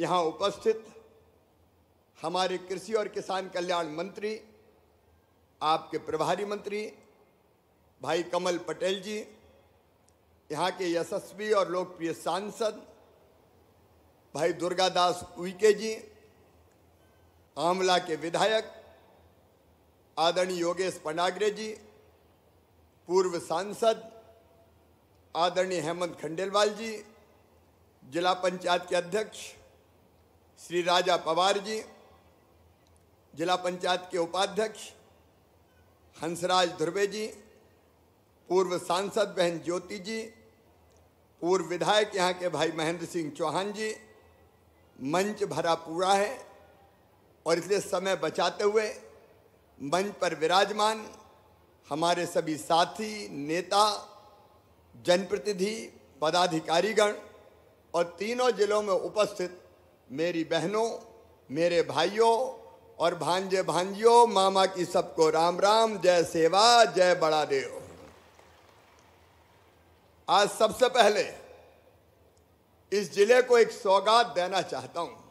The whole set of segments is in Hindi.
यहाँ उपस्थित हमारे कृषि और किसान कल्याण मंत्री आपके प्रभारी मंत्री भाई कमल पटेल जी यहाँ के यशस्वी और लोकप्रिय सांसद भाई दुर्गादास उइके जी आमला के विधायक आदरणीय योगेश पंडागरे जी पूर्व सांसद आदरणीय हेमंत खंडेलवाल जी जिला पंचायत के अध्यक्ष श्री राजा पवार जी जिला पंचायत के उपाध्यक्ष हंसराज ध्रुवे जी पूर्व सांसद बहन ज्योति जी पूर्व विधायक यहाँ के भाई महेंद्र सिंह चौहान जी मंच भरा पूरा है और इसलिए समय बचाते हुए मंच पर विराजमान हमारे सभी साथी नेता जनप्रतिनिधि पदाधिकारीगण और तीनों जिलों में उपस्थित मेरी बहनों मेरे भाइयों और भांजे भांजियों मामा की सबको राम राम जय सेवा जय बड़ा देव आज सबसे पहले इस जिले को एक सौगात देना चाहता हूं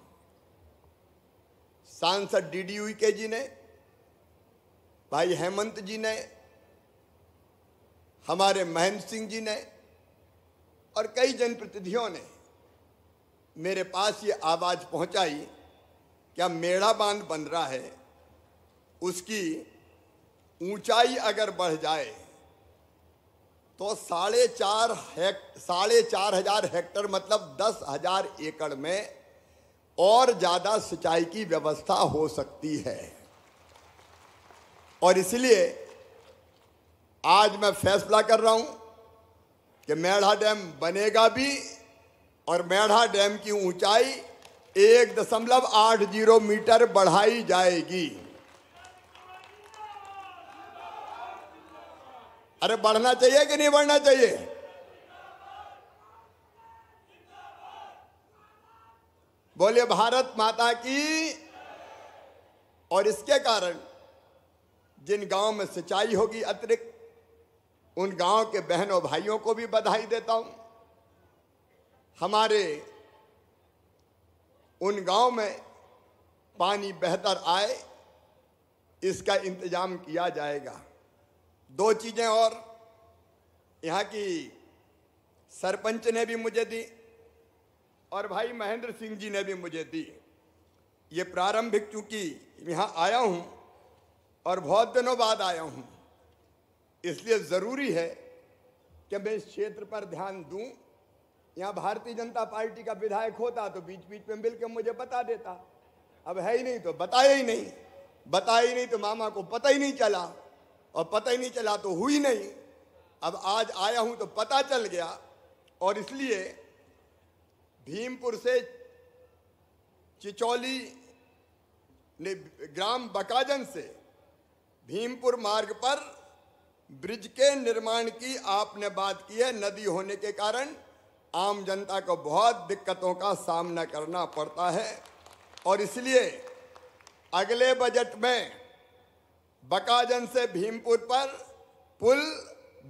सांसद डी डी के जी ने भाई हेमंत जी ने हमारे महेंद्र सिंह जी ने और कई जनप्रतिनिधियों ने मेरे पास ये आवाज़ पहुंचाई क्या मेड़ा बांध बन रहा है उसकी ऊंचाई अगर बढ़ जाए तो साढ़े चार है साढ़े चार हजार हेक्टर मतलब दस हजार एकड़ में और ज़्यादा सिंचाई की व्यवस्था हो सकती है और इसलिए आज मैं फैसला कर रहा हूं कि मेढ़ा डैम बनेगा भी और मेढ़ा डैम की ऊंचाई एक दशमलव आठ जीरो मीटर बढ़ाई जाएगी अरे बढ़ना चाहिए कि नहीं बढ़ना चाहिए बोले भारत माता की और इसके कारण जिन गांव में सिंचाई होगी अतिरिक्त उन गांव के बहनों भाइयों को भी बधाई देता हूं हमारे उन गांव में पानी बेहतर आए इसका इंतजाम किया जाएगा दो चीज़ें और यहाँ की सरपंच ने भी मुझे दी और भाई महेंद्र सिंह जी ने भी मुझे दी ये प्रारंभिक चूँकि यहाँ आया हूँ और बहुत दिनों बाद आया हूँ इसलिए ज़रूरी है कि मैं इस क्षेत्र पर ध्यान दूँ यहाँ भारतीय जनता पार्टी का विधायक होता तो बीच बीच में मिलकर मुझे बता देता अब है ही नहीं तो बताया ही नहीं बताया ही नहीं तो मामा को पता ही नहीं चला और पता ही नहीं चला तो हुई नहीं अब आज आया हूं तो पता चल गया और इसलिए भीमपुर से चिचौली ने ग्राम बकाजन से भीमपुर मार्ग पर ब्रिज के निर्माण की आपने बात की है नदी होने के कारण आम जनता को बहुत दिक्कतों का सामना करना पड़ता है और इसलिए अगले बजट में बकाजन से भीमपुर पर पुल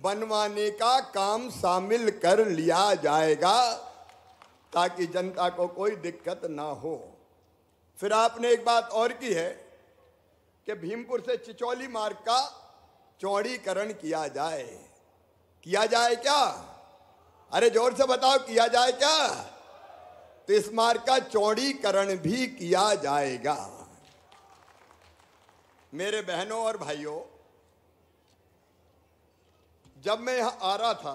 बनवाने का काम शामिल कर लिया जाएगा ताकि जनता को कोई दिक्कत ना हो फिर आपने एक बात और की है कि भीमपुर से चिचौली मार्ग का चौड़ीकरण किया जाए किया जाए क्या अरे जोर से बताओ किया जाए क्या तो इस मार्ग का चौड़ीकरण भी किया जाएगा मेरे बहनों और भाइयों जब मैं यहां आ रहा था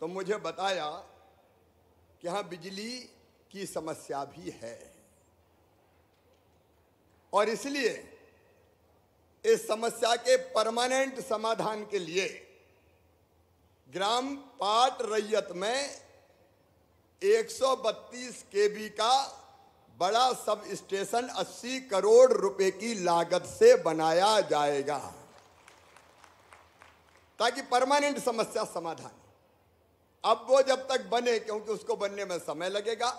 तो मुझे बताया कि यहां बिजली की समस्या भी है और इसलिए इस समस्या के परमानेंट समाधान के लिए ग्राम पाट रैयत में 132 केबी का बड़ा सब स्टेशन 80 करोड़ रुपए की लागत से बनाया जाएगा ताकि परमानेंट समस्या समाधान अब वो जब तक बने क्योंकि उसको बनने में समय लगेगा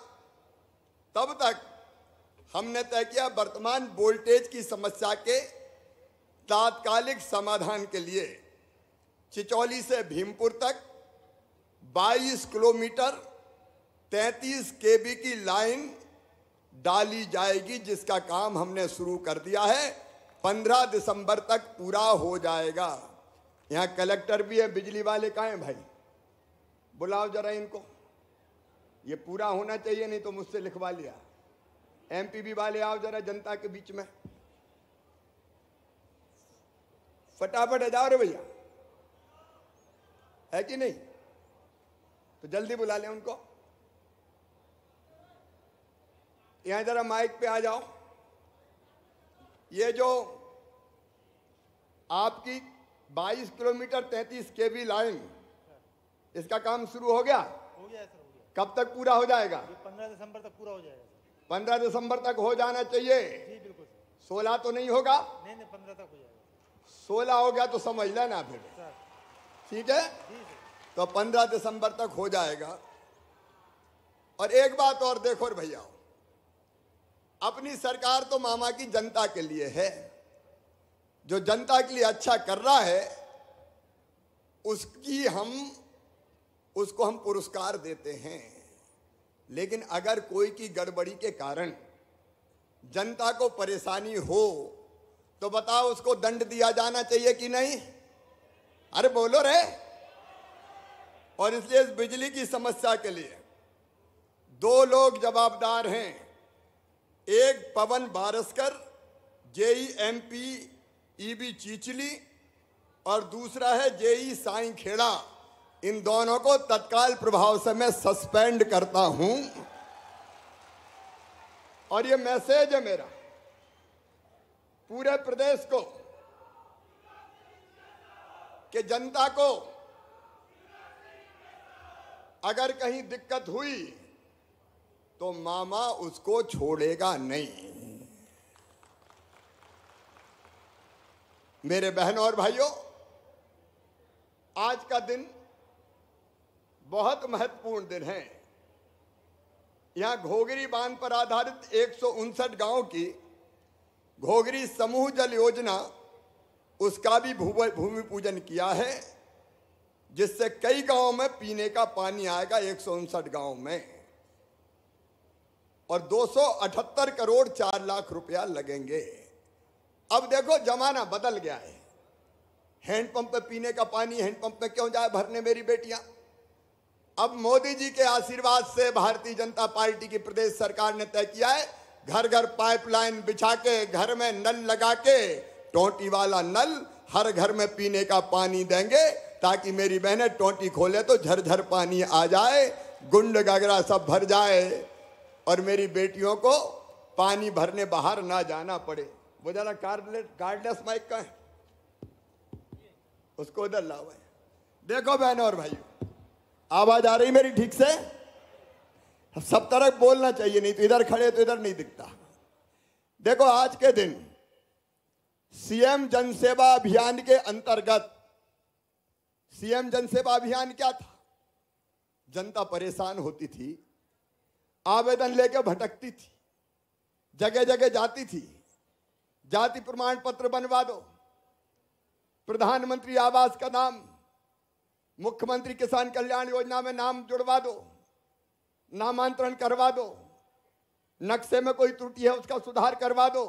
तब तक हमने तय किया वर्तमान वोल्टेज की समस्या के तात्कालिक समाधान के लिए चिचौली से भीमपुर तक 22 किलोमीटर 33 केबी की लाइन डाली जाएगी जिसका काम हमने शुरू कर दिया है 15 दिसंबर तक पूरा हो जाएगा यहाँ कलेक्टर भी है बिजली वाले का हैं भाई बुलाओ जरा इनको ये पूरा होना चाहिए नहीं तो मुझसे लिखवा लिया एमपीबी वाले आओ जरा जनता के बीच में फटाफट हजार भैया है कि नहीं तो जल्दी बुला लें उनको यहां जरा माइक पे आ जाओ ये जो आपकी 22 किलोमीटर 33 के बी लाइन इसका काम शुरू हो गया हो गया सर हो गया कब तक पूरा हो जाएगा पंद्रह दिसंबर तक पूरा हो जाएगा पंद्रह दिसंबर तक हो जाना चाहिए जी बिल्कुल सोलह तो नहीं होगा नहीं नहीं पंद्रह तक हो जाएगा सोलह हो गया तो समझ लेना फिर ठीक है तो पंद्रह दिसंबर तक हो जाएगा और एक बात और देखो भैया अपनी सरकार तो मामा की जनता के लिए है जो जनता के लिए अच्छा कर रहा है उसकी हम उसको हम पुरस्कार देते हैं लेकिन अगर कोई की गड़बड़ी के कारण जनता को परेशानी हो तो बताओ उसको दंड दिया जाना चाहिए कि नहीं अरे बोलो रे और इसलिए इस बिजली की समस्या के लिए दो लोग जवाबदार हैं एक Pawan Baraskar JE MP EB Chichli और दूसरा है जेई साई खेड़ा इन दोनों को तत्काल प्रभाव से मैं सस्पेंड करता हूं और ये मैसेज है मेरा पूरे प्रदेश को कि जनता को अगर कहीं दिक्कत हुई तो मामा उसको छोड़ेगा नहीं मेरे बहनों और भाइयों आज का दिन बहुत महत्वपूर्ण दिन है यहां घोगरी बांध पर आधारित एक गांव की घोगरी समूह जल योजना उसका भी भूमि पूजन किया है जिससे कई गांव में पीने का पानी आएगा एक सौ उनसठ में और 278 करोड़ चार लाख रुपया लगेंगे अब देखो जमाना बदल गया है हैंडपंप पे पीने का पानी हैंडपंप में क्यों जाए भरने मेरी बेटियां अब मोदी जी के आशीर्वाद से भारतीय जनता पार्टी की प्रदेश सरकार ने तय किया है घर घर पाइपलाइन बिछा के घर में नल लगा के टोटी वाला नल हर घर में पीने का पानी देंगे ताकि मेरी बहनें टोटी खोले तो झरझर पानी आ जाए गुंड गगरा सब भर जाए और मेरी बेटियों को पानी भरने बाहर ना जाना पड़े वो जरा कार्डलेस गार्डलेस माइक का है उसको उधर लाओ है देखो बहन और भाई आवाज आ रही मेरी ठीक से सब तरफ बोलना चाहिए नहीं तो इधर खड़े तो इधर नहीं दिखता देखो आज के दिन सीएम जनसेवा अभियान के अंतर्गत सीएम जनसेवा अभियान क्या था जनता परेशान होती थी आवेदन लेकर भटकती थी जगह जगह जाती थी जाति प्रमाण पत्र बनवा दो प्रधानमंत्री आवास का नाम मुख्यमंत्री किसान कल्याण योजना में नाम जुड़वा दो नामांतरण करवा दो नक्शे में कोई त्रुटि है उसका सुधार करवा दो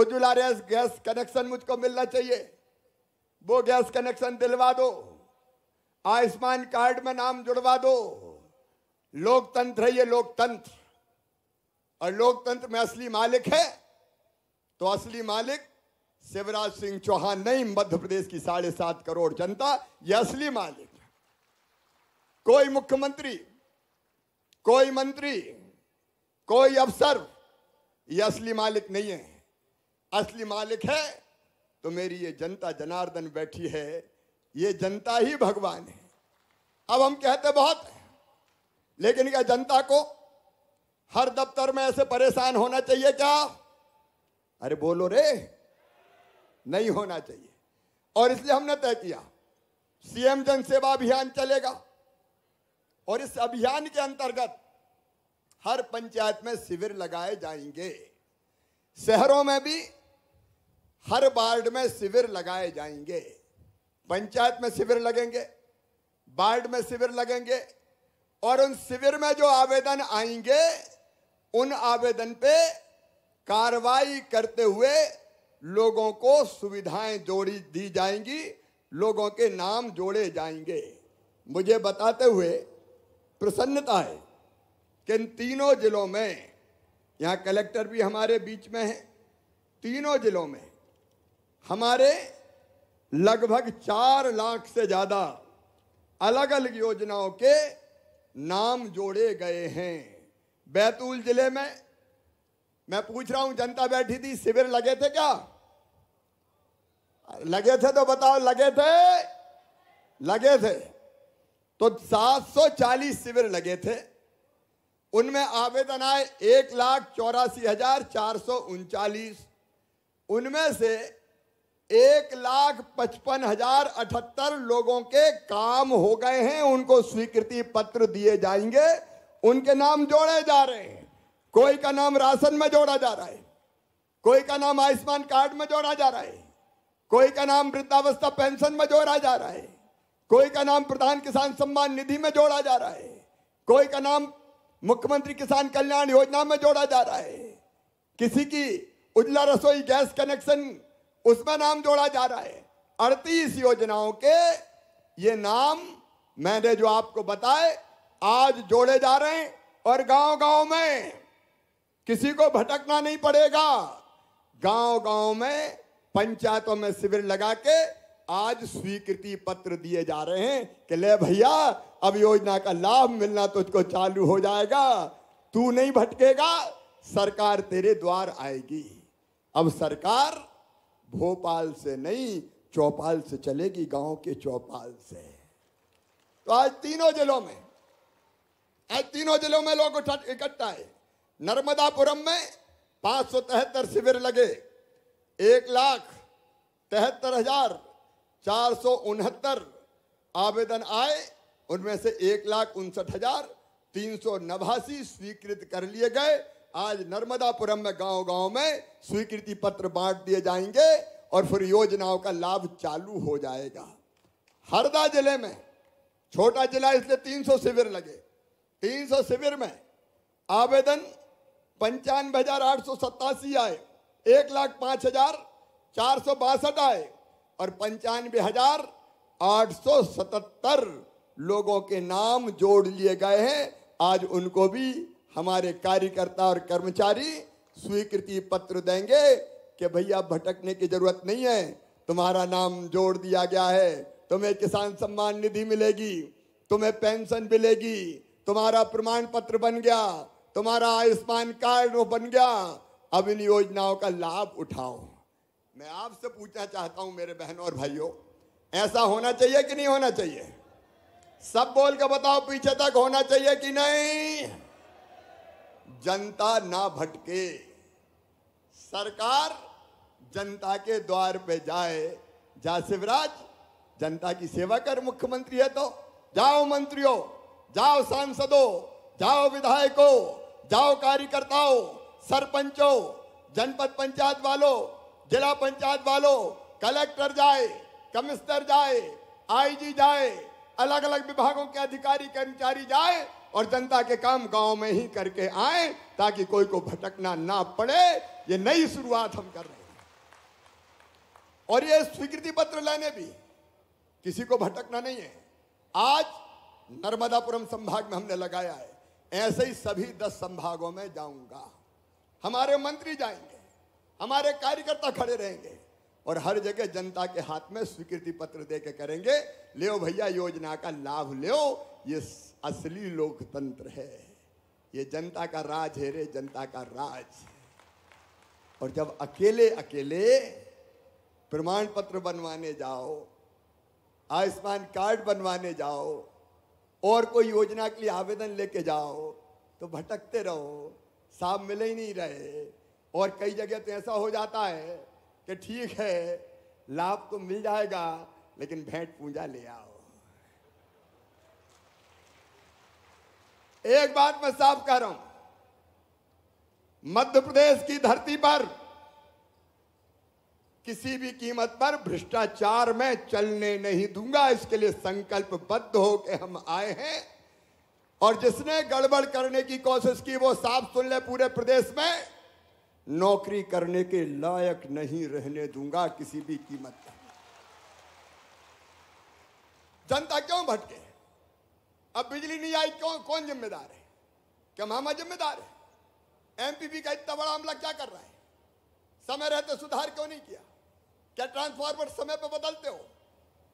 उज्ज्वला रेस गैस कनेक्शन मुझको मिलना चाहिए वो गैस कनेक्शन दिलवा दो आयुष्मान कार्ड में नाम जुड़वा दो लोकतंत्र है ये लोकतंत्र और लोकतंत्र में असली मालिक है तो असली मालिक शिवराज सिंह चौहान नहीं मध्य प्रदेश की साढ़े सात करोड़ जनता ये असली मालिक कोई मुख्यमंत्री कोई मंत्री कोई अफसर ये असली मालिक नहीं है असली मालिक है तो मेरी ये जनता जनार्दन बैठी है ये जनता ही भगवान है अब हम कहते बहुत लेकिन क्या जनता को हर दफ्तर में ऐसे परेशान होना चाहिए क्या अरे बोलो रे नहीं होना चाहिए और इसलिए हमने तय किया सीएम जन सेवा अभियान चलेगा और इस अभियान के अंतर्गत हर पंचायत में शिविर लगाए जाएंगे शहरों में भी हर वार्ड में शिविर लगाए जाएंगे पंचायत में शिविर लगेंगे वार्ड में शिविर लगेंगे और उन शिविर में जो आवेदन आएंगे उन आवेदन पे कार्रवाई करते हुए लोगों को सुविधाएं जोड़ी दी जाएंगी लोगों के नाम जोड़े जाएंगे मुझे बताते हुए प्रसन्नता है कि इन तीनों जिलों में यहाँ कलेक्टर भी हमारे बीच में हैं तीनों जिलों में हमारे लगभग चार लाख से ज़्यादा अलग अलग योजनाओं के नाम जोड़े गए हैं बैतूल जिले में मैं पूछ रहा हूं जनता बैठी थी शिविर लगे थे क्या लगे थे तो बताओ लगे थे लगे थे तो 740 शिविर लगे थे उनमें आवेदन आए एक लाख चौरासी हजार चार सौ उनचालीस उनमें से एक लाख पचपन हजार अठहत्तर लोगों के काम हो गए हैं उनको स्वीकृति पत्र दिए जाएंगे उनके नाम जोड़े जा रहे हैं कोई का नाम राशन में जोड़ा जा रहा है कोई का नाम आयुष्मान कार्ड में जोड़ा जा रहा है कोई का नाम वृद्धावस्था पेंशन में जोड़ा जा रहा है कोई का नाम प्रधान किसान सम्मान निधि में जोड़ा जा रहा है कोई का नाम मुख्यमंत्री किसान कल्याण योजना में जोड़ा जा रहा है किसी की उजला रसोई गैस कनेक्शन उसमें नाम जोड़ा जा रहा है अड़तीस योजनाओं के ये नाम मैंने जो आपको बताए आज जोड़े जा रहे हैं और गांव गांव में किसी को भटकना नहीं पड़ेगा गांव गांव में पंचायतों में शिविर लगा के आज स्वीकृति पत्र दिए जा रहे हैं कि ले भैया अब योजना का लाभ मिलना तुझको चालू हो जाएगा तू नहीं भटकेगा सरकार तेरे द्वार आएगी अब सरकार भोपाल से नहीं चौपाल से चलेगी गांव के चौपाल से तो आज तीनों जिलों में आज तीनों जिलों में लोग इकट्ठा है नर्मदापुरम में पांच सौ तिहत्तर शिविर लगे एक लाख तिहत्तर हजार चार सौ उनहत्तर आवेदन आए उनमें से एक लाख उनसठ हजार तीन सौ नवासी स्वीकृत कर लिए गए आज नर्मदापुरम में गांव गांव में स्वीकृति पत्र बांट दिए जाएंगे और फिर योजनाओं का लाभ चालू हो जाएगा हरदा जिले में छोटा जिला इसलिए 300 शिविर लगे 300 शिविर में आवेदन पंचानवे हजार आठ सौ आए एक लाख पांच हजार चार सौ बासठ आए और पंचानवे हजार आठ सौ सतहत्तर लोगों के नाम जोड़ लिए गए हैं आज उनको भी हमारे कार्यकर्ता और कर्मचारी स्वीकृति पत्र देंगे कि भैया भटकने की जरूरत नहीं है तुम्हारा नाम जोड़ दिया गया है तुम्हें किसान सम्मान निधि मिलेगी तुम्हें पेंशन मिलेगी तुम्हारा प्रमाण पत्र बन गया तुम्हारा आयुष्मान कार्ड वो बन गया अब इन योजनाओं का लाभ उठाओ मैं आपसे पूछना चाहता हूं मेरे बहनों और भाइयों ऐसा होना चाहिए कि नहीं होना चाहिए सब बोल के बताओ पीछे तक होना चाहिए कि नहीं जनता ना भटके सरकार जनता के द्वार पे जाए जा शिवराज जनता की सेवा कर मुख्यमंत्री है तो जाओ मंत्रियों जाओ सांसदों जाओ विधायकों जाओ कार्यकर्ताओं सरपंचों जनपद पंचायत वालों जिला पंचायत वालों कलेक्टर जाए कमिश्नर जाए आईजी जाए अलग अलग विभागों के अधिकारी कर्मचारी जाए और जनता के काम गांव में ही करके आए ताकि कोई को भटकना ना पड़े ये नई शुरुआत हम कर रहे हैं और ये स्वीकृति पत्र लेने भी किसी को भटकना नहीं है आज नर्मदापुरम संभाग में हमने लगाया है ऐसे ही सभी दस संभागों में जाऊंगा हमारे मंत्री जाएंगे हमारे कार्यकर्ता खड़े रहेंगे और हर जगह जनता के हाथ में स्वीकृति पत्र दे के करेंगे ले भैया योजना का लाभ लो ये असली लोकतंत्र है ये जनता का राज है रे जनता का राज और जब अकेले अकेले प्रमाण पत्र बनवाने जाओ आयुष्मान कार्ड बनवाने जाओ और कोई योजना के लिए आवेदन लेके जाओ तो भटकते रहो साफ मिले ही नहीं रहे और कई जगह तो ऐसा हो जाता है कि ठीक है लाभ तो मिल जाएगा लेकिन भेंट पूजा ले आओ एक बात मैं साफ कह रहा हूं मध्य प्रदेश की धरती पर किसी भी कीमत पर भ्रष्टाचार में चलने नहीं दूंगा इसके लिए संकल्पबद्ध हो के हम आए हैं और जिसने गड़बड़ करने की कोशिश की वो साफ सुन ले पूरे प्रदेश में नौकरी करने के लायक नहीं रहने दूंगा किसी भी कीमत पर जनता क्यों भटके अब बिजली नहीं आई क्यों कौन जिम्मेदार है क्या मामा जिम्मेदार है एमपीपी का इतना बड़ा हमला क्या कर रहा है समय रहते सुधार क्यों नहीं किया क्या ट्रांसफार्मर समय पर बदलते हो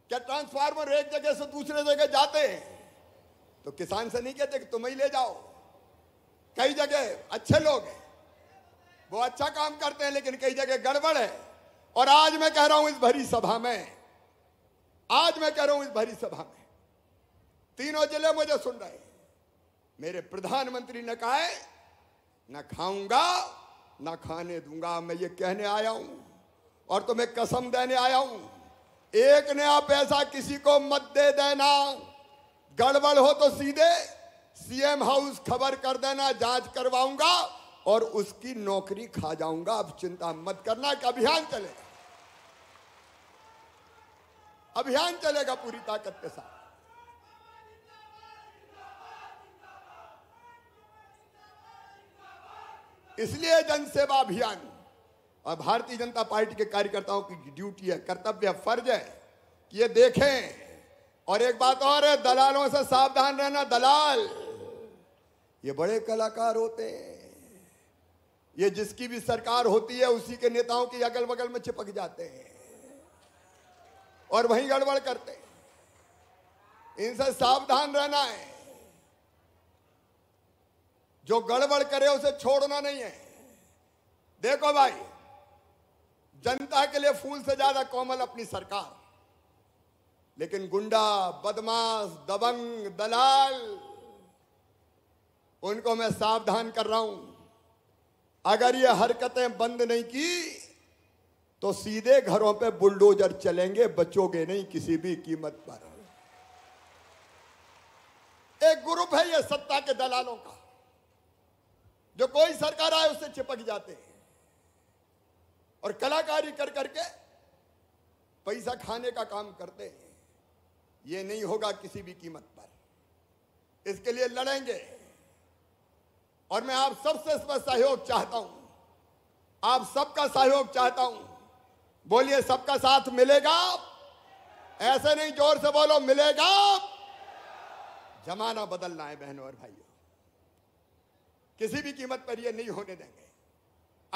क्या ट्रांसफार्मर एक जगह से दूसरे जगह जाते हैं तो किसान से नहीं कहते कि तुम ही ले जाओ कई जगह अच्छे लोग हैं वो अच्छा काम करते हैं लेकिन कई जगह गड़बड़ है और आज मैं कह रहा हूं इस भरी सभा में आज मैं कह रहा हूं इस भरी सभा में तीनों जिले मुझे सुन रहे हैं मेरे प्रधानमंत्री ने कहा है न खाऊंगा न खाने दूंगा मैं ये कहने आया हूं और तुम्हें कसम देने आया हूं एक ने आप ऐसा किसी को मत दे देना गड़बड़ हो तो सीधे सीएम हाउस खबर कर देना जांच करवाऊंगा और उसकी नौकरी खा जाऊंगा अब चिंता मत करना कि अभियान चलेगा अभियान चलेगा पूरी ताकत के साथ इसलिए जनसेवा अभियान और भारतीय जनता पार्टी के कार्यकर्ताओं की ड्यूटी है कर्तव्य है फर्ज है कि ये देखें और एक बात और है दलालों से सावधान रहना दलाल ये बड़े कलाकार होते हैं ये जिसकी भी सरकार होती है उसी के नेताओं की अगल बगल में चिपक जाते हैं और वहीं गड़बड़ करते हैं इनसे सावधान रहना है जो गड़बड़ करे उसे छोड़ना नहीं है देखो भाई जनता के लिए फूल से ज्यादा कोमल अपनी सरकार लेकिन गुंडा बदमाश दबंग दलाल उनको मैं सावधान कर रहा हूं अगर ये हरकतें बंद नहीं की तो सीधे घरों पे बुलडोजर चलेंगे बचोगे नहीं किसी भी कीमत पर एक ग्रुप है ये सत्ता के दलालों का जो कोई सरकार आए उससे चिपक जाते हैं और कलाकारी कर करके पैसा खाने का काम करते हैं ये नहीं होगा किसी भी कीमत पर इसके लिए लड़ेंगे और मैं आप सबसे इसमें सहयोग चाहता हूं आप सबका सहयोग चाहता हूं बोलिए सबका साथ मिलेगा ऐसे नहीं जोर से बोलो मिलेगा जमाना बदलना है बहनों और भाइयों किसी भी कीमत पर यह नहीं होने देंगे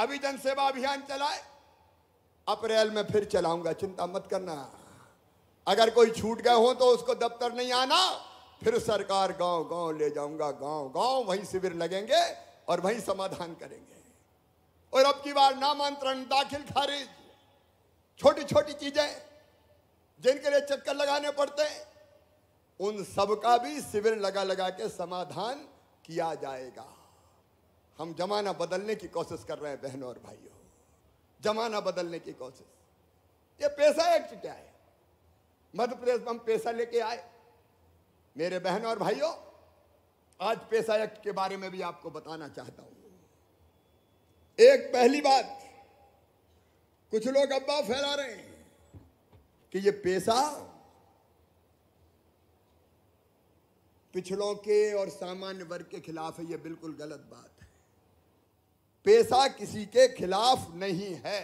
अभी जनसेवा अभियान चलाए अप्रैल में फिर चलाऊंगा चिंता मत करना अगर कोई छूट गए हो तो उसको दफ्तर नहीं आना फिर सरकार गांव गांव ले जाऊंगा गांव गांव वहीं शिविर लगेंगे और वहीं समाधान करेंगे और अब की बार नामांतरण दाखिल खारिज छोटी छोटी चीजें जिनके लिए चक्कर लगाने पड़ते हैं उन सबका भी शिविर लगा लगा के समाधान किया जाएगा हम जमाना बदलने की कोशिश कर रहे हैं बहनों और भाइयों जमाना बदलने की कोशिश ये पैसा एक्ट क्या है मध्य प्रदेश में हम पैसा लेके आए मेरे बहन और भाइयों आज पैसा एक्ट के बारे में भी आपको बताना चाहता हूं एक पहली बात कुछ लोग अफवाह फैला रहे हैं कि ये पैसा पिछड़ों के और सामान्य वर्ग के खिलाफ है ये बिल्कुल गलत बात पेशा किसी के खिलाफ नहीं है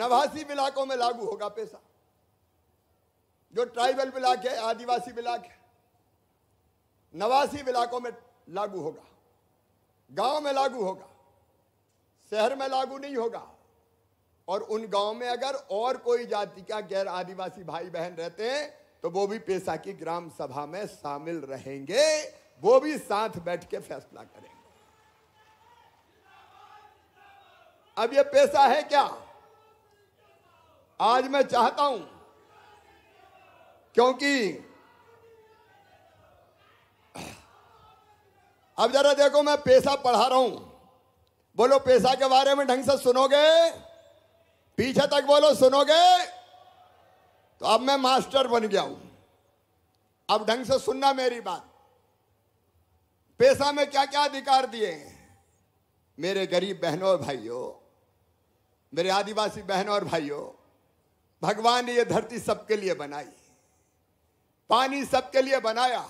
नवासी इलाकों में लागू होगा पेशा जो ट्राइबल ब्लाक है आदिवासी ब्लाक है नवासी इलाकों में लागू होगा गांव में लागू होगा शहर में लागू नहीं होगा और उन गांव में अगर और कोई जाति का गैर आदिवासी भाई बहन रहते हैं तो वो भी पेशा की ग्राम सभा में शामिल रहेंगे वो भी साथ बैठ के फैसला करेंगे अब ये पैसा है क्या आज मैं चाहता हूं क्योंकि अब जरा देखो मैं पैसा पढ़ा रहा हूं बोलो पैसा के बारे में ढंग से सुनोगे पीछे तक बोलो सुनोगे तो अब मैं मास्टर बन गया हूं अब ढंग से सुनना मेरी बात पैसा में क्या क्या अधिकार दिए मेरे गरीब बहनों भाइयों मेरे आदिवासी बहनों और भाइयों भगवान ने यह धरती सबके लिए बनाई पानी सबके लिए बनाया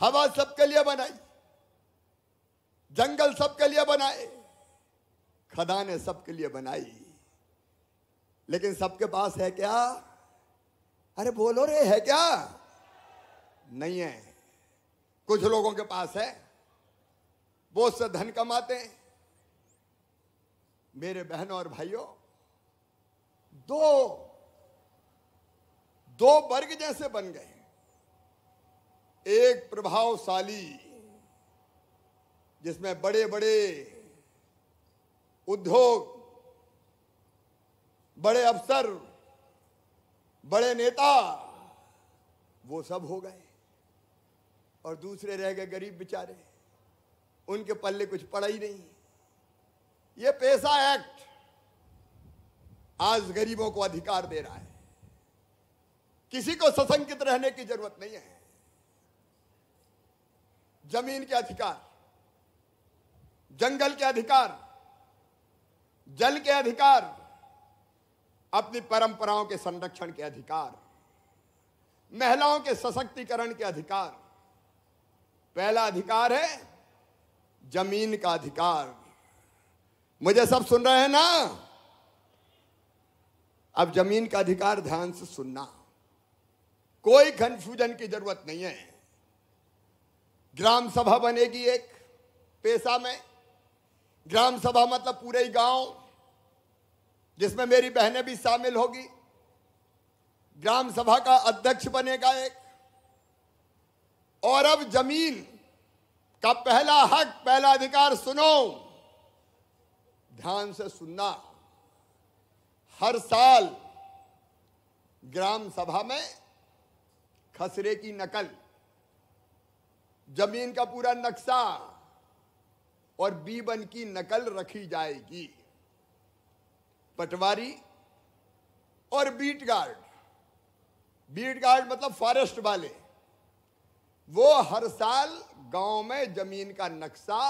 हवा सबके लिए बनाई जंगल सबके लिए बनाए खदाने सबके लिए बनाई लेकिन सबके पास है क्या अरे बोलो रे है क्या नहीं है कुछ लोगों के पास है वो उससे धन कमाते हैं मेरे बहनों और भाइयों दो दो वर्ग जैसे बन गए एक प्रभावशाली जिसमें बड़े बड़े उद्योग बड़े अफसर बड़े नेता वो सब हो गए और दूसरे रह गए गरीब बेचारे उनके पल्ले कुछ पड़ा ही नहीं ये पैसा एक्ट आज गरीबों को अधिकार दे रहा है किसी को सशंकित रहने की जरूरत नहीं है जमीन के अधिकार जंगल के अधिकार जल के अधिकार अपनी परंपराओं के संरक्षण के अधिकार महिलाओं के सशक्तिकरण के अधिकार पहला अधिकार है जमीन का अधिकार मुझे सब सुन रहे हैं ना अब जमीन का अधिकार ध्यान से सुनना कोई कंफ्यूजन की जरूरत नहीं है ग्राम सभा बनेगी एक पेशा में ग्राम सभा मतलब पूरे ही गांव जिसमें मेरी बहनें भी शामिल होगी ग्राम सभा का अध्यक्ष बनेगा एक और अब जमीन का पहला हक पहला अधिकार सुनो ध्यान से सुनना हर साल ग्राम सभा में खसरे की नकल जमीन का पूरा नक्शा और बीबन की नकल रखी जाएगी पटवारी और बीट गार्ड बीट गार्ड मतलब फॉरेस्ट वाले वो हर साल गांव में जमीन का नक्शा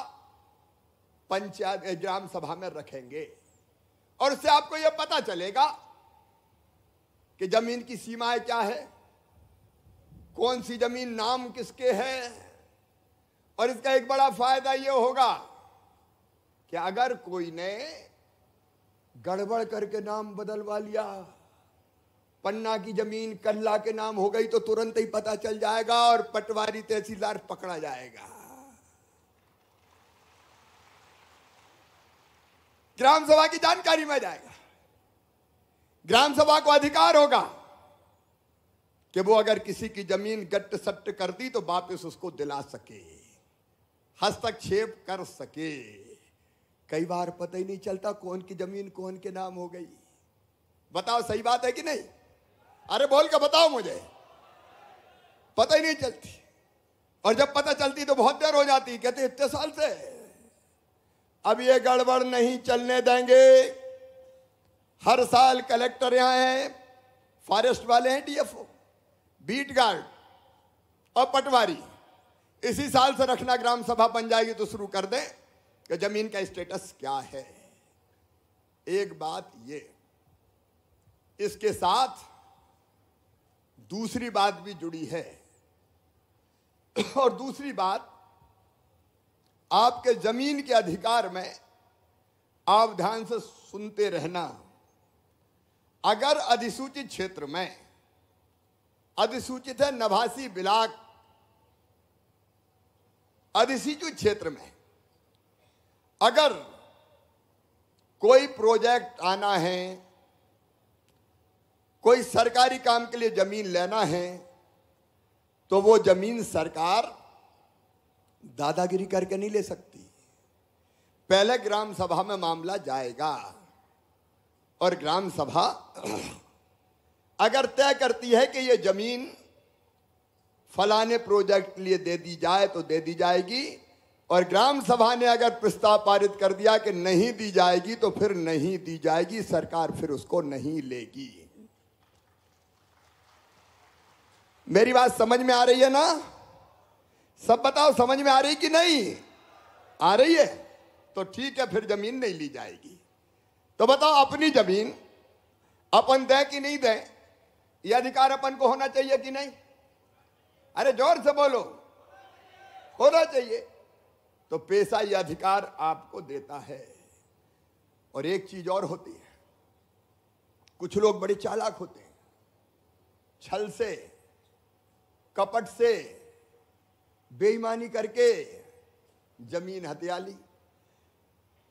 पंचायत ग्राम सभा में रखेंगे और उससे आपको यह पता चलेगा कि जमीन की सीमाएं क्या है कौन सी जमीन नाम किसके है और इसका एक बड़ा फायदा यह होगा कि अगर कोई ने गड़बड़ करके नाम बदलवा लिया पन्ना की जमीन कल्ला के नाम हो गई तो तुरंत ही पता चल जाएगा और पटवारी तहसीलदार पकड़ा जाएगा ग्राम सभा की जानकारी में जाएगा ग्राम सभा को अधिकार होगा कि वो अगर किसी की जमीन गट्ट सट्ट कर दी तो वापस उसको दिला सके हस्तक्षेप कर सके कई बार पता ही नहीं चलता कौन की जमीन कौन के नाम हो गई बताओ सही बात है कि नहीं अरे बोल के बताओ मुझे पता ही नहीं चलती और जब पता चलती तो बहुत देर हो जाती कहते इतने साल से अब ये गड़बड़ नहीं चलने देंगे हर साल कलेक्टर यहाँ हैं फॉरेस्ट वाले हैं डीएफओ बीट गार्ड और पटवारी इसी साल से रखना ग्राम सभा बन जाएगी तो शुरू कर दें कि जमीन का स्टेटस क्या है एक बात ये इसके साथ दूसरी बात भी जुड़ी है और दूसरी बात आपके जमीन के अधिकार में आप ध्यान से सुनते रहना अगर अधिसूचित क्षेत्र में अधिसूचित है नभासी बिलाक अधिसूचित क्षेत्र में अगर कोई प्रोजेक्ट आना है कोई सरकारी काम के लिए जमीन लेना है तो वो जमीन सरकार दादागिरी करके नहीं ले सकती पहले ग्राम सभा में मामला जाएगा और ग्राम सभा अगर तय करती है कि ये जमीन फलाने प्रोजेक्ट लिए दे दी जाए तो दे दी जाएगी और ग्राम सभा ने अगर प्रस्ताव पारित कर दिया कि नहीं दी जाएगी तो फिर नहीं दी जाएगी सरकार फिर उसको नहीं लेगी मेरी बात समझ में आ रही है ना सब बताओ समझ में आ रही कि नहीं आ रही है तो ठीक है फिर जमीन नहीं ली जाएगी तो बताओ अपनी जमीन अपन दें कि नहीं दें यह अधिकार अपन को होना चाहिए कि नहीं अरे जोर से बोलो होना चाहिए तो पैसा यह अधिकार आपको देता है और एक चीज और होती है कुछ लोग बड़े चालाक होते हैं छल से कपट से बेईमानी करके जमीन हत्या ली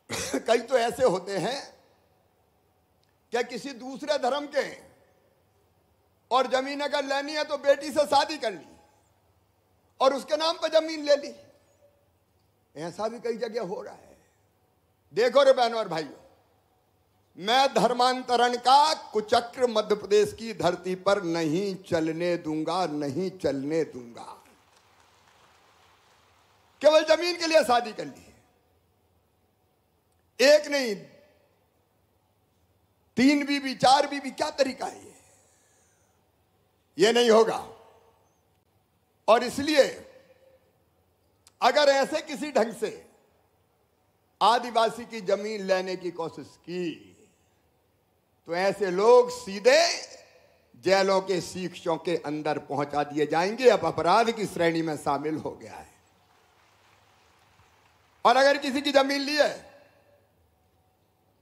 कई तो ऐसे होते हैं क्या किसी दूसरे धर्म के और जमीन अगर लेनी है तो बेटी से शादी कर ली और उसके नाम पर जमीन ले ली ऐसा भी कई जगह हो रहा है देखो रे बहनों और भाइयों मैं धर्मांतरण का कुचक्र मध्य प्रदेश की धरती पर नहीं चलने दूंगा नहीं चलने दूंगा केवल जमीन के लिए शादी कर ली एक नहीं तीन बीबी चार बीबी क्या तरीका है ये ये नहीं होगा और इसलिए अगर ऐसे किसी ढंग से आदिवासी की जमीन लेने की कोशिश की तो ऐसे लोग सीधे जेलों के शिक्षों के अंदर पहुंचा दिए जाएंगे अब अपराध की श्रेणी में शामिल हो गया है और अगर किसी की जमीन ली है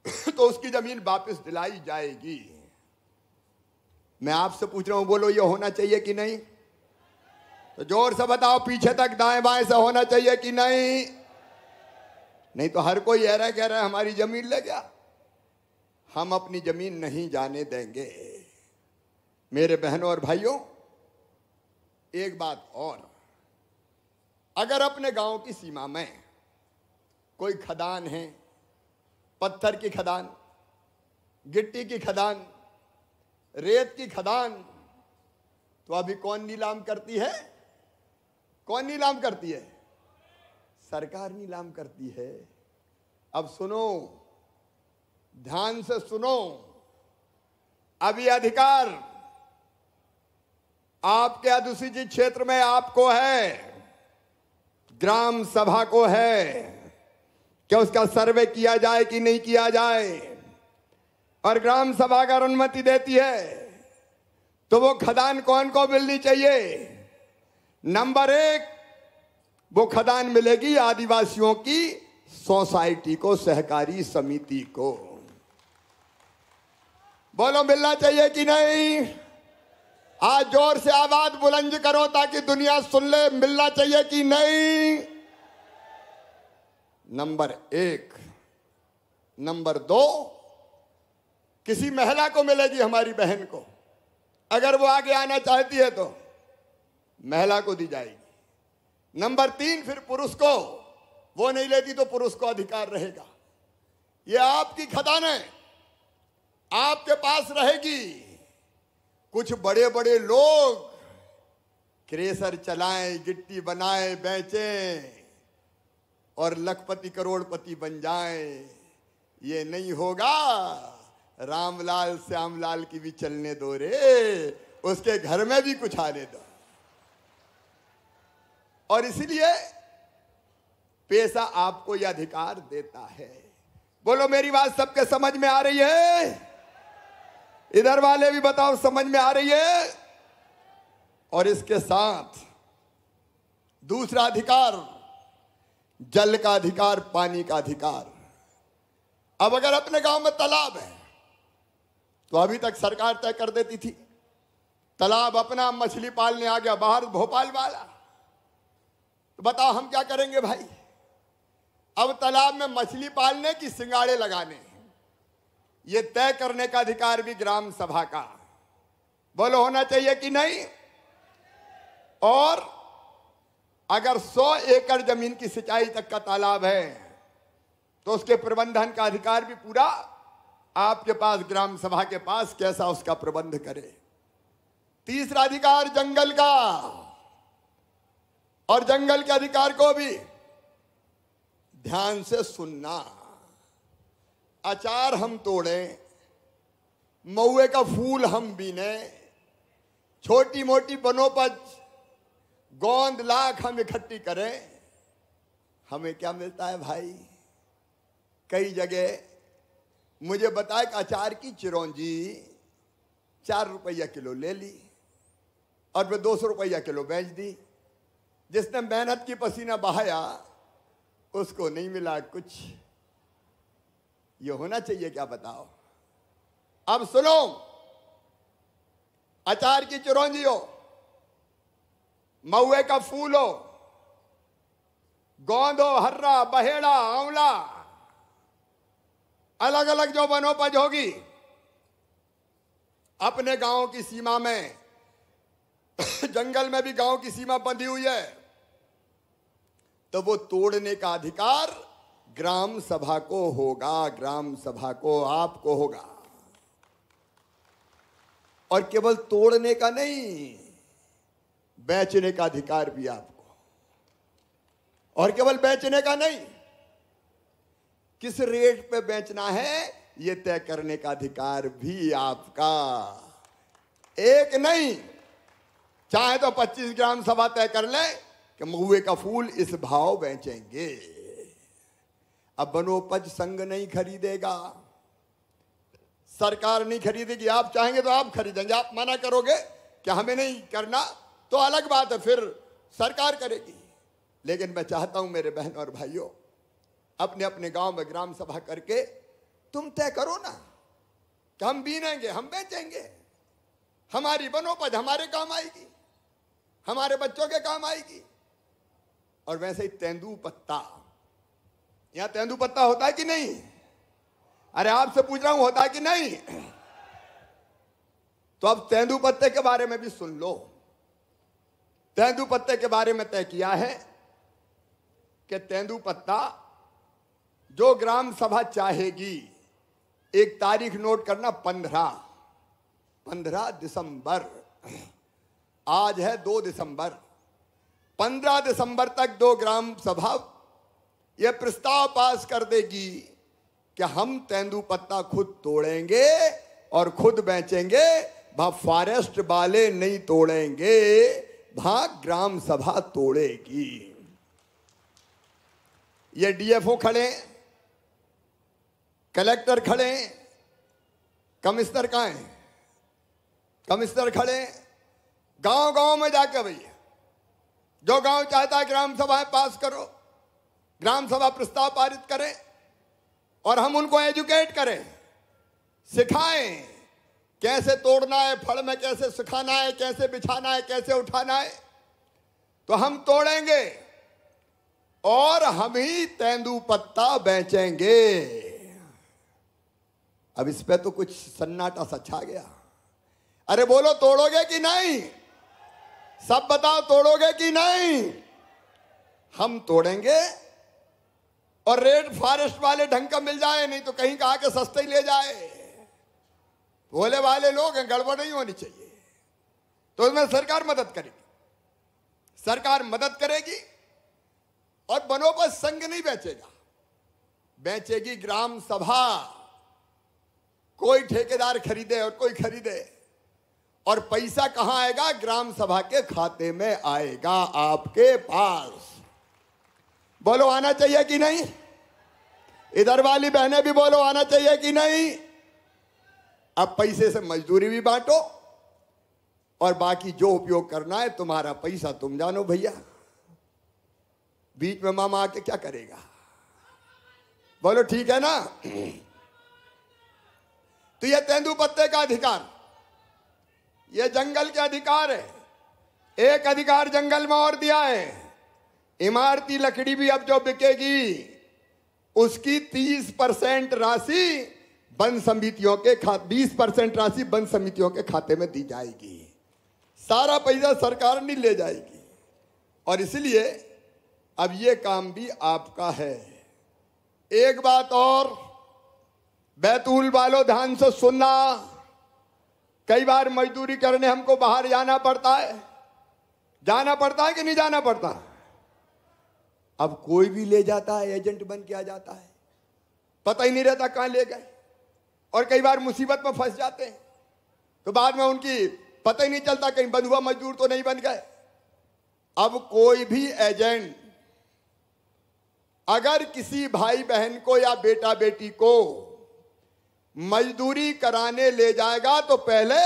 तो उसकी जमीन वापस दिलाई जाएगी मैं आपसे पूछ रहा हूं बोलो ये होना चाहिए कि नहीं तो जोर से बताओ पीछे तक दाएं बाएं से होना चाहिए कि नहीं नहीं तो हर कोई ऐरा कह रहा है हमारी जमीन ले गया हम अपनी जमीन नहीं जाने देंगे मेरे बहनों और भाइयों एक बात और अगर अपने गांव की सीमा में कोई खदान है पत्थर की खदान गिट्टी की खदान रेत की खदान तो अभी कौन नीलाम करती है कौन नीलाम करती है सरकार नीलाम करती है अब सुनो ध्यान से सुनो अभी अधिकार आपके अधिसूचित क्षेत्र में आपको है ग्राम सभा को है क्या उसका सर्वे किया जाए कि नहीं किया जाए और ग्राम सभा अगर अनुमति देती है तो वो खदान कौन को मिलनी चाहिए नंबर एक वो खदान मिलेगी आदिवासियों की सोसाइटी को सहकारी समिति को बोलो मिलना चाहिए कि नहीं आज जोर से आवाज बुलंद करो ताकि दुनिया सुन ले मिलना चाहिए कि नहीं नंबर एक नंबर दो किसी महिला को मिलेगी हमारी बहन को अगर वो आगे आना चाहती है तो महिला को दी जाएगी नंबर तीन फिर पुरुष को वो नहीं लेती तो पुरुष को अधिकार रहेगा ये आपकी खदान है आपके पास रहेगी कुछ बड़े बड़े लोग क्रेशर चलाएं गिट्टी बनाएं बेचें और लखपति करोड़पति बन जाए ये नहीं होगा रामलाल श्यामलाल की भी चलने दो रे उसके घर में भी कुछ आने दो और इसलिए पैसा आपको यह अधिकार देता है बोलो मेरी बात सबके समझ में आ रही है इधर वाले भी बताओ समझ में आ रही है और इसके साथ दूसरा अधिकार जल का अधिकार पानी का अधिकार अब अगर अपने गांव में तालाब है तो अभी तक सरकार तय कर देती थी तालाब अपना मछली पालने आ गया बाहर भोपाल वाला तो बताओ हम क्या करेंगे भाई अब तालाब में मछली पालने की सिंगाड़े लगाने ये तय करने का अधिकार भी ग्राम सभा का बोलो होना चाहिए कि नहीं और अगर 100 एकड़ जमीन की सिंचाई तक का तालाब है तो उसके प्रबंधन का अधिकार भी पूरा आपके पास ग्राम सभा के पास कैसा उसका प्रबंध करे तीसरा अधिकार जंगल का और जंगल के अधिकार को भी ध्यान से सुनना अचार हम तोड़े मऊए का फूल हम बीने छोटी मोटी बनोपज गोंद लाख हम इकट्ठी करें हमें क्या मिलता है भाई कई जगह मुझे बताया कि अचार की चिरौंजी चार रुपया किलो ले ली और मैं दो सौ रुपया किलो बेच दी जिसने मेहनत की पसीना बहाया उसको नहीं मिला कुछ ये होना चाहिए क्या बताओ अब सुनो अचार की चिरौंजी हो महुए का फूल हो गोंद हो हर्रा बहेड़ा आंवला अलग अलग जो वनोपज होगी अपने गांव की सीमा में जंगल में भी गांव की सीमा बंधी हुई है तो वो तोड़ने का अधिकार ग्राम सभा को होगा ग्राम सभा को आपको होगा और केवल तोड़ने का नहीं बेचने का अधिकार भी आपको और केवल बेचने का नहीं किस रेट पे बेचना है यह तय करने का अधिकार भी आपका एक नहीं चाहे तो 25 ग्राम सभा तय कर ले कि महुए का फूल इस भाव बेचेंगे अब बनोपज संघ नहीं खरीदेगा सरकार नहीं खरीदेगी आप चाहेंगे तो आप खरीदेंगे आप मना करोगे कि हमें नहीं करना तो अलग बात है फिर सरकार करेगी लेकिन मैं चाहता हूं मेरे बहन और भाइयों अपने अपने गांव में ग्राम सभा करके तुम तय करो ना कि हम बीनेंगे हम बेचेंगे हमारी बनोपज हमारे काम आएगी हमारे बच्चों के काम आएगी और वैसे ही तेंदू पत्ता यहां तेंदू पत्ता होता है कि नहीं अरे आपसे पूछ रहा हूं होता है कि नहीं तो अब तेंदू पत्ते के बारे में भी सुन लो तेंदु पत्ते के बारे में तय किया है कि तेंदु पत्ता जो ग्राम सभा चाहेगी एक तारीख नोट करना पंद्रह पंद्रह दिसंबर आज है दो दिसंबर पंद्रह दिसंबर तक दो ग्राम सभा यह प्रस्ताव पास कर देगी कि हम तेंदु पत्ता खुद तोड़ेंगे और खुद बेचेंगे फॉरेस्ट वाले नहीं तोड़ेंगे भाग ग्राम सभा तोड़ेगी ये डीएफओ खड़े कलेक्टर खड़े कमिश्नर कहा है कमिश्नर खड़े गांव गांव में जाकर भैया जो गांव चाहता है ग्राम सभा पास करो ग्राम सभा प्रस्ताव पारित करें और हम उनको एजुकेट करें सिखाएं कैसे तोड़ना है फल में कैसे सुखाना है कैसे बिछाना है कैसे उठाना है तो हम तोड़ेंगे और हम ही तेंदू पत्ता बेचेंगे अब इस पे तो कुछ सन्नाटा छा गया अरे बोलो तोड़ोगे कि नहीं सब बताओ तोड़ोगे कि नहीं हम तोड़ेंगे और रेड फॉरेस्ट वाले ढंग का मिल जाए नहीं तो कहीं कहा के सस्ते ही ले जाए भोले वाले लोग हैं गड़बड़ नहीं होनी चाहिए तो उसमें सरकार मदद करेगी सरकार मदद करेगी और बनोपज संघ नहीं बेचेगा बेचेगी ग्राम सभा कोई ठेकेदार खरीदे और कोई खरीदे और पैसा कहां आएगा ग्राम सभा के खाते में आएगा आपके पास बोलो आना चाहिए कि नहीं इधर वाली बहनें भी बोलो आना चाहिए कि नहीं अब पैसे से मजदूरी भी बांटो और बाकी जो उपयोग करना है तुम्हारा पैसा तुम जानो भैया बीच में मामा आके क्या करेगा बोलो ठीक है ना तो यह तेंदु पत्ते का अधिकार यह जंगल के अधिकार है एक अधिकार जंगल में और दिया है इमारती लकड़ी भी अब जो बिकेगी उसकी तीस परसेंट राशि वन समितियों के खा बीस परसेंट राशि वन समितियों के खाते में दी जाएगी सारा पैसा सरकार नहीं ले जाएगी और इसलिए अब ये काम भी आपका है एक बात और बैतूल वालों ध्यान से सुनना कई बार मजदूरी करने हमको बाहर जाना पड़ता है जाना पड़ता है कि नहीं जाना पड़ता अब कोई भी ले जाता है एजेंट बन के आ जाता है पता ही नहीं रहता कहाँ ले गए और कई बार मुसीबत में फंस जाते हैं तो बाद में उनकी पता ही नहीं चलता कहीं बंधुआ मजदूर तो नहीं बन गए अब कोई भी एजेंट अगर किसी भाई बहन को या बेटा बेटी को मजदूरी कराने ले जाएगा तो पहले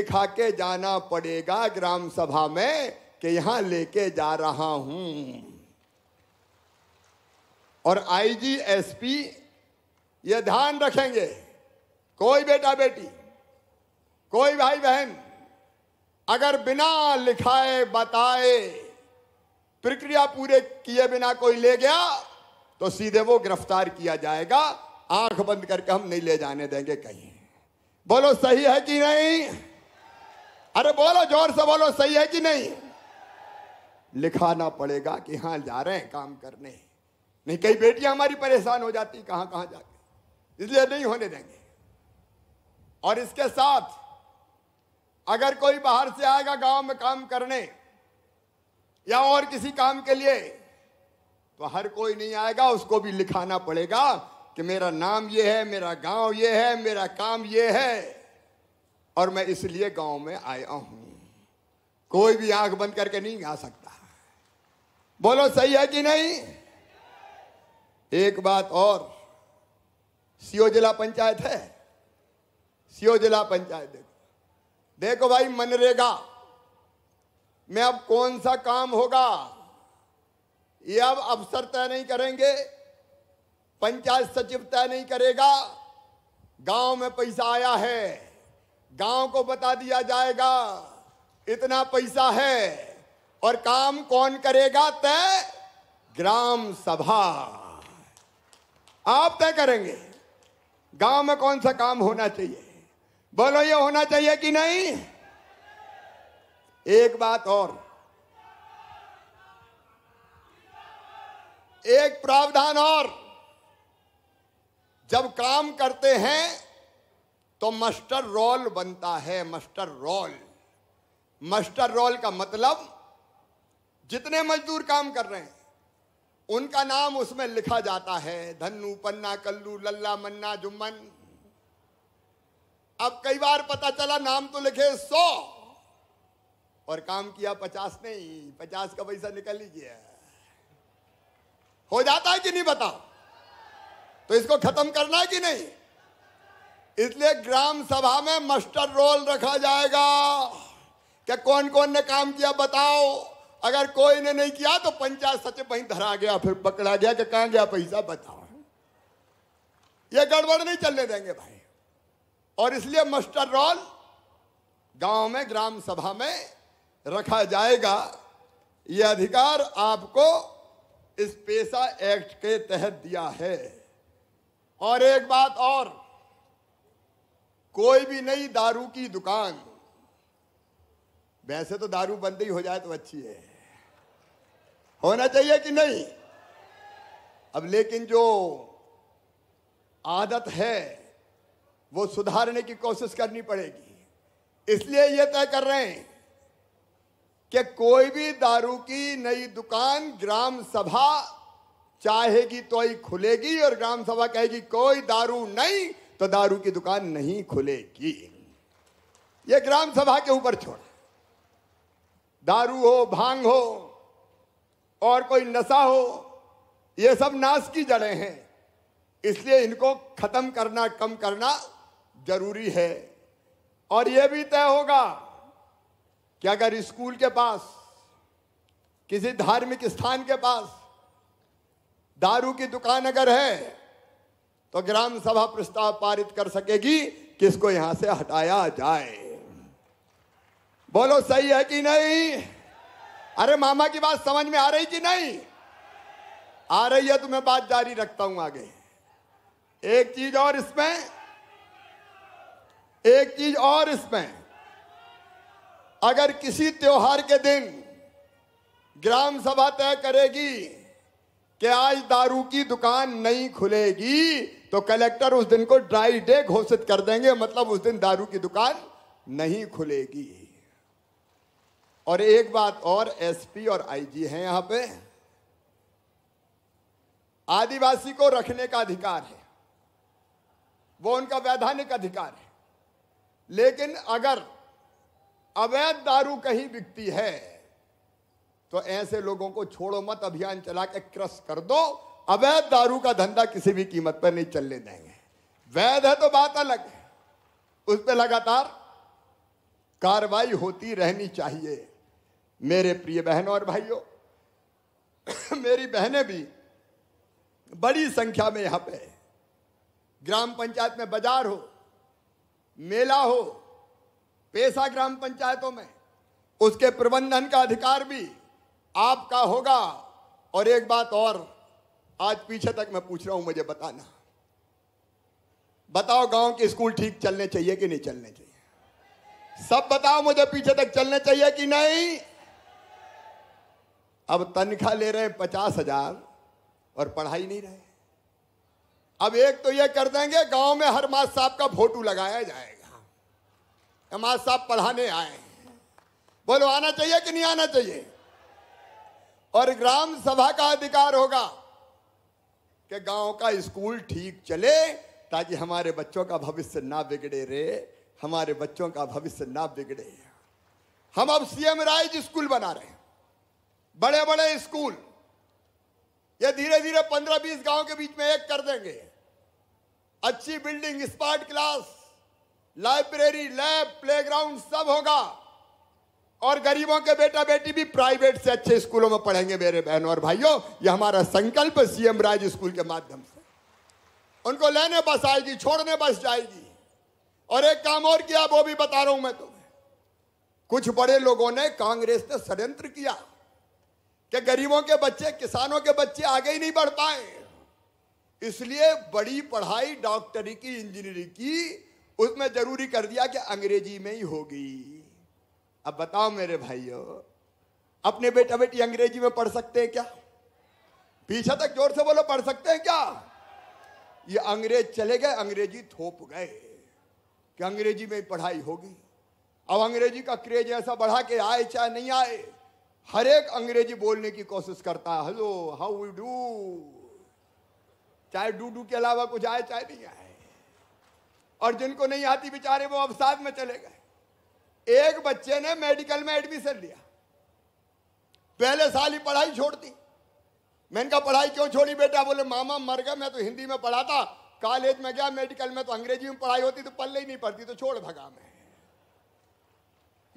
लिखा के जाना पड़ेगा ग्राम सभा में कि यहां लेके जा रहा हूं और आईजी एसपी ये ध्यान रखेंगे कोई बेटा बेटी कोई भाई बहन अगर बिना लिखाए बताए प्रक्रिया पूरे किए बिना कोई ले गया तो सीधे वो गिरफ्तार किया जाएगा आंख बंद करके हम नहीं ले जाने देंगे कहीं बोलो सही है कि नहीं अरे बोलो जोर से बोलो सही है कि नहीं लिखाना पड़ेगा कि हाँ जा रहे हैं काम करने नहीं कई बेटियां हमारी परेशान हो जाती कहां कहां जाके इसलिए नहीं होने देंगे और इसके साथ अगर कोई बाहर से आएगा गांव में काम करने या और किसी काम के लिए तो हर कोई नहीं आएगा उसको भी लिखाना पड़ेगा कि मेरा नाम ये है मेरा गांव ये है मेरा काम ये है और मैं इसलिए गांव में आया हूं कोई भी आंख बंद करके नहीं आ सकता बोलो सही है कि नहीं एक बात और सीओ जिला पंचायत है सीओ जिला पंचायत देखो भाई मनरेगा में अब कौन सा काम होगा ये अब अफसर तय नहीं करेंगे पंचायत सचिव तय नहीं करेगा गांव में पैसा आया है गांव को बता दिया जाएगा इतना पैसा है और काम कौन करेगा तय ग्राम सभा आप तय करेंगे गांव में कौन सा काम होना चाहिए बोलो ये होना चाहिए कि नहीं एक बात और एक प्रावधान और जब काम करते हैं तो मस्टर रोल बनता है मस्टर रोल मस्टर रोल का मतलब जितने मजदूर काम कर रहे हैं उनका नाम उसमें लिखा जाता है धन्नू पन्ना कल्लू लल्ला मन्ना जुम्मन अब कई बार पता चला नाम तो लिखे सौ और काम किया पचास नहीं पचास का पैसा निकल ही गया हो जाता है कि नहीं बताओ तो इसको खत्म करना है कि नहीं इसलिए ग्राम सभा में मस्टर रोल रखा जाएगा क्या कौन कौन ने काम किया बताओ अगर कोई ने नहीं किया तो पंचायत सचिव वहीं धरा गया फिर पकड़ा गया कि कहां गया पैसा बताओ ये गड़बड़ नहीं चलने देंगे भाई और इसलिए मस्टर रोल गांव में ग्राम सभा में रखा जाएगा ये अधिकार आपको इस पेशा एक्ट के तहत दिया है और एक बात और कोई भी नई दारू की दुकान वैसे तो दारू बंद ही हो जाए तो अच्छी है होना चाहिए कि नहीं अब लेकिन जो आदत है वो सुधारने की कोशिश करनी पड़ेगी इसलिए ये तय कर रहे हैं कि कोई भी दारू की नई दुकान ग्राम सभा चाहेगी तो ही खुलेगी और ग्राम सभा कहेगी कोई दारू नहीं तो दारू की दुकान नहीं खुलेगी ये ग्राम सभा के ऊपर छोड़ दारू हो भांग हो और कोई नशा हो ये सब नाश की जड़ें हैं इसलिए इनको खत्म करना कम करना जरूरी है और यह भी तय होगा कि अगर स्कूल के पास किसी धार्मिक स्थान के पास दारू की दुकान अगर है तो ग्राम सभा प्रस्ताव पारित कर सकेगी कि इसको यहां से हटाया जाए बोलो सही है कि नहीं अरे मामा की बात समझ में आ रही कि नहीं आ रही है तो मैं बात जारी रखता हूं आगे एक चीज और इसमें एक चीज और इसमें अगर किसी त्योहार के दिन ग्राम सभा तय करेगी कि आज दारू की दुकान नहीं खुलेगी तो कलेक्टर उस दिन को ड्राई डे घोषित कर देंगे मतलब उस दिन दारू की दुकान नहीं खुलेगी और एक बात और एसपी और आईजी हैं यहां पे आदिवासी को रखने का अधिकार है वो उनका वैधानिक अधिकार है लेकिन अगर अवैध दारू कहीं बिकती है तो ऐसे लोगों को छोड़ो मत अभियान चला के क्रश कर दो अवैध दारू का धंधा किसी भी कीमत पर नहीं चलने देंगे वैध है तो बात अलग है उस पर लगातार कार्रवाई होती रहनी चाहिए मेरे प्रिय बहनों और भाइयों मेरी बहनें भी बड़ी संख्या में यहां पे ग्राम पंचायत में बाजार हो मेला हो पेशा ग्राम पंचायतों में उसके प्रबंधन का अधिकार भी आपका होगा और एक बात और आज पीछे तक मैं पूछ रहा हूं मुझे बताना बताओ गांव के स्कूल ठीक चलने चाहिए कि नहीं चलने चाहिए सब बताओ मुझे पीछे तक चलने चाहिए कि नहीं अब तनख्वाह ले रहे हैं पचास हजार और पढ़ाई नहीं रहे अब एक तो ये कर देंगे गांव में हर मास साहब का फोटो लगाया जाएगा मास साहब पढ़ाने आए बोलो आना चाहिए कि नहीं आना चाहिए और ग्राम सभा का अधिकार होगा कि गांव का स्कूल ठीक चले ताकि हमारे बच्चों का भविष्य ना बिगड़े रे हमारे बच्चों का भविष्य ना बिगड़े हम अब सीएम राइज स्कूल बना रहे हैं बड़े बड़े स्कूल ये धीरे धीरे पंद्रह बीस गांव के बीच में एक कर देंगे अच्छी building smart class library lab playground सब होगा और गरीबों के बेटा बेटी भी प्राइवेट से अच्छे स्कूलों में पढ़ेंगे मेरे बहनों और भाइयों ये हमारा संकल्प सीएम राज स्कूल के माध्यम से उनको लेने बस आएगी छोड़ने बस जाएगी और एक काम और किया वो भी बता रहा हूं मैं तुम्हें कुछ बड़े लोगों ने कांग्रेस ने षड्यंत्र किया कि गरीबों के बच्चे किसानों के बच्चे आगे ही नहीं बढ़ पाए इसलिए बड़ी पढ़ाई डॉक्टरी की इंजीनियरिंग की उसमें जरूरी कर दिया कि अंग्रेजी में ही होगी अब बताओ मेरे भाइयों अपने बेटा बेटी अंग्रेजी में पढ़ सकते हैं क्या पीछे तक जोर से बोलो पढ़ सकते हैं क्या ये अंग्रेज चले गए अंग्रेजी थोप गए कि अंग्रेजी में पढ़ाई होगी अब अंग्रेजी का क्रेज ऐसा बढ़ा के आए चाहे नहीं आए हर एक अंग्रेजी बोलने की कोशिश करता है हेलो हाउ यू डू चाहे डूडू के अलावा कुछ आए चाहे नहीं आए और जिनको नहीं आती बेचारे वो अवसाद में चले गए एक बच्चे ने मेडिकल में एडमिशन लिया पहले साल ही पढ़ाई छोड़ दी मैंने कहा पढ़ाई क्यों छोड़ी बेटा बोले मामा मर गया मैं तो हिंदी में पढ़ा था कॉलेज में गया मेडिकल में तो अंग्रेजी में पढ़ाई होती तो पल्ले ही नहीं पड़ती तो छोड़ भगा मैं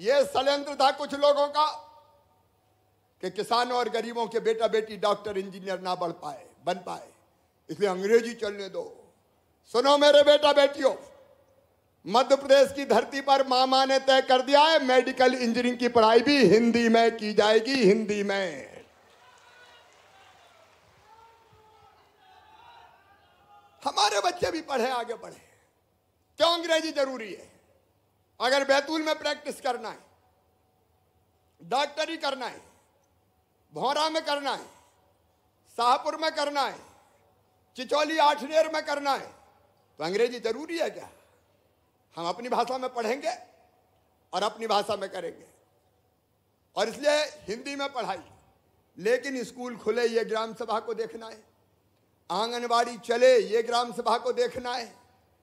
ये षडयंत्र था कुछ लोगों का कि किसानों और गरीबों के बेटा बेटी डॉक्टर इंजीनियर ना बढ़ पाए बन पाए इसमें अंग्रेजी चलने दो सुनो मेरे बेटा बेटियों मध्य प्रदेश की धरती पर मामा ने तय कर दिया है मेडिकल इंजीनियरिंग की पढ़ाई भी हिंदी में की जाएगी हिंदी में हमारे बच्चे भी पढ़े आगे बढ़े क्यों अंग्रेजी जरूरी है अगर बैतूल में प्रैक्टिस करना है डॉक्टरी करना है भौरा में करना है शाहपुर में करना है चिचौली आठनेर में करना है तो अंग्रेजी जरूरी है क्या हम अपनी भाषा में पढ़ेंगे और अपनी भाषा में करेंगे और इसलिए हिंदी में पढ़ाई लेकिन स्कूल खुले ये ग्राम सभा को देखना है आंगनबाड़ी चले ये ग्राम सभा को देखना है